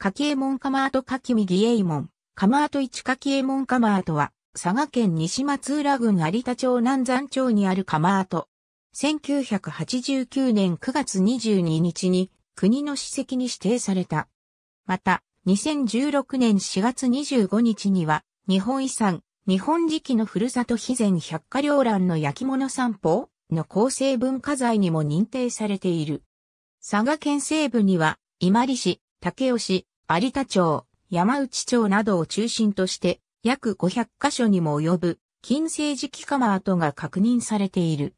柿右衛門釜跡柿右衛門、釜跡市柿右衛門釜跡は、佐賀県西松浦郡有田町南山町にある釜跡。1989年9月22日に国の史跡に指定された。また、2016年4月25日には、日本遺産、日本時期のふるさと肥前百花両欄の焼き物散歩の構成文化財にも認定されている。佐賀県西部には、伊万里市、武雄市、有田町、山内町などを中心として約500カ所にも及ぶ近世磁気釜跡が確認されている。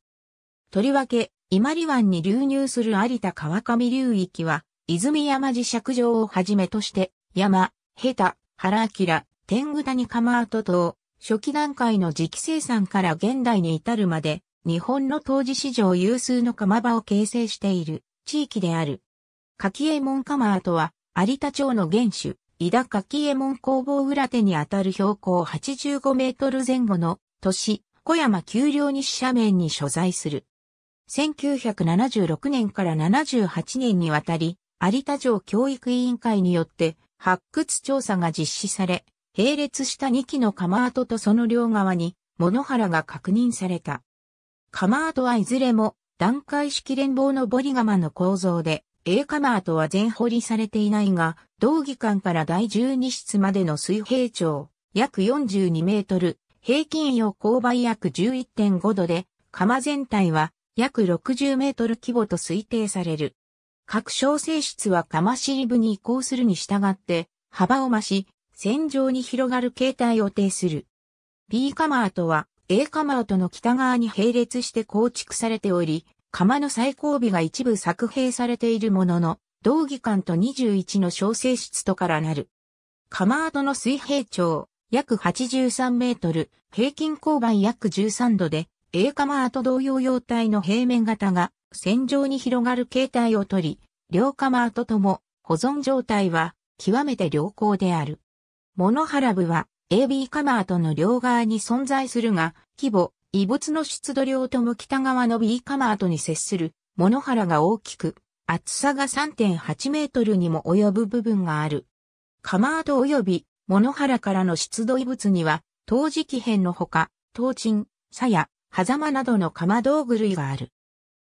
とりわけ、伊万里湾に流入する有田川上流域は、泉山寺尺場をはじめとして、山、ヘタ、原明、天狗谷釜跡等、初期段階の磁気生産から現代に至るまで、日本の当時史上有数の釜場を形成している地域である。柿門カ門釜跡は、有田町の原種、井田柿右衛門工房裏手にあたる標高85メートル前後の都市、小山丘陵西斜面に所在する。1976年から78年にわたり、有田町教育委員会によって発掘調査が実施され、並列した2基の釜跡とその両側に、物原が確認された。釜跡はいずれも、段階式連合のボリガマの構造で、A カマートは全掘りされていないが、同義館から第12室までの水平長、約42メートル、平均用勾配約11.5度で、釜全体は約60メートル規模と推定される。各小性室は釜尻部に移行するに従って、幅を増し、線上に広がる形態を呈する。B カマートは A カマートの北側に並列して構築されており、釜の最後尾が一部作兵されているものの、道義館と21の小生室とからなる。釜跡の水平長、約83メートル、平均勾配約13度で、A 釜跡同様様体の平面型が、線上に広がる形態をとり、両釜跡とも、保存状態は、極めて良好である。モノハラブは、AB 釜跡の両側に存在するが、規模、遺物の出土量とも北側の B ートに接する、物原が大きく、厚さが3.8メートルにも及ぶ部分がある。カマート及び物原からの出土遺物には、陶磁器片のほか、陶鎮、鞘、狭間などの釜道具類がある。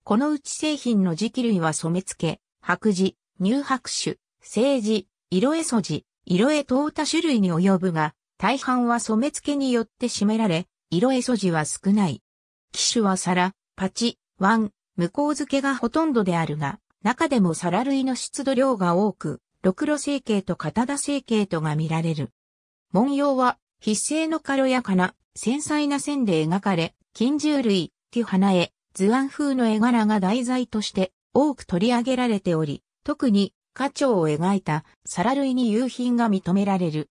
このうち製品の磁器類は染付、白磁、乳白種、青磁、色絵素磁、色絵等多種類に及ぶが、大半は染付によって占められ、色絵素地は少ない。機種は皿、パチ、ワン、向こう付けがほとんどであるが、中でも皿類の出土量が多く、ろくろ成形と片田成形とが見られる。文様は、筆成の軽やかな、繊細な線で描かれ、金獣類、ティ花絵、図案風の絵柄が題材として多く取り上げられており、特に花鳥を描いた皿類に夕品が認められる。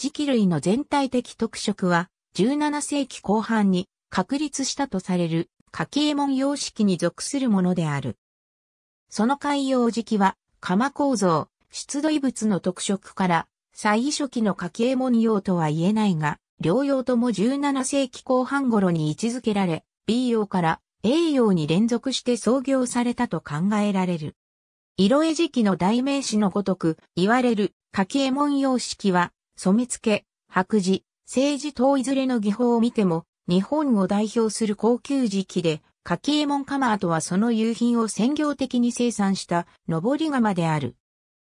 磁器類の全体的特色は、17世紀後半に確立したとされる家計門様式に属するものである。その海洋期は、釜構造、出土遺物の特色から、最初期の家計門用とは言えないが、両用とも17世紀後半頃に位置づけられ、B 用から A 用に連続して創業されたと考えられる。色絵時期の代名詞のごとく、言われる家計門様式は、染付、白磁、政治等いずれの技法を見ても、日本を代表する高級時期で、柿右衛門カマーとはその夕品を専業的に生産した上り釜である。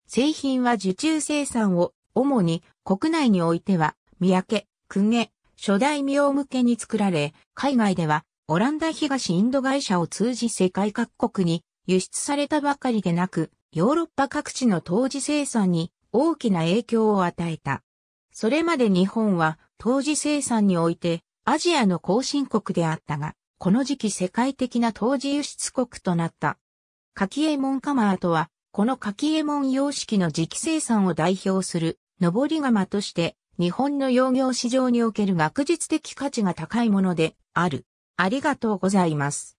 製品は受注生産を主に国内においては三宅、公家、初代名向けに作られ、海外ではオランダ東インド会社を通じ世界各国に輸出されたばかりでなく、ヨーロッパ各地の当時生産に大きな影響を与えた。それまで日本は当時生産においてアジアの後進国であったが、この時期世界的な当時輸出国となった。柿右衛門カマーとは、この柿右衛門様式の磁気生産を代表する、上り釜として、日本の洋業市場における学術的価値が高いものである。ありがとうございます。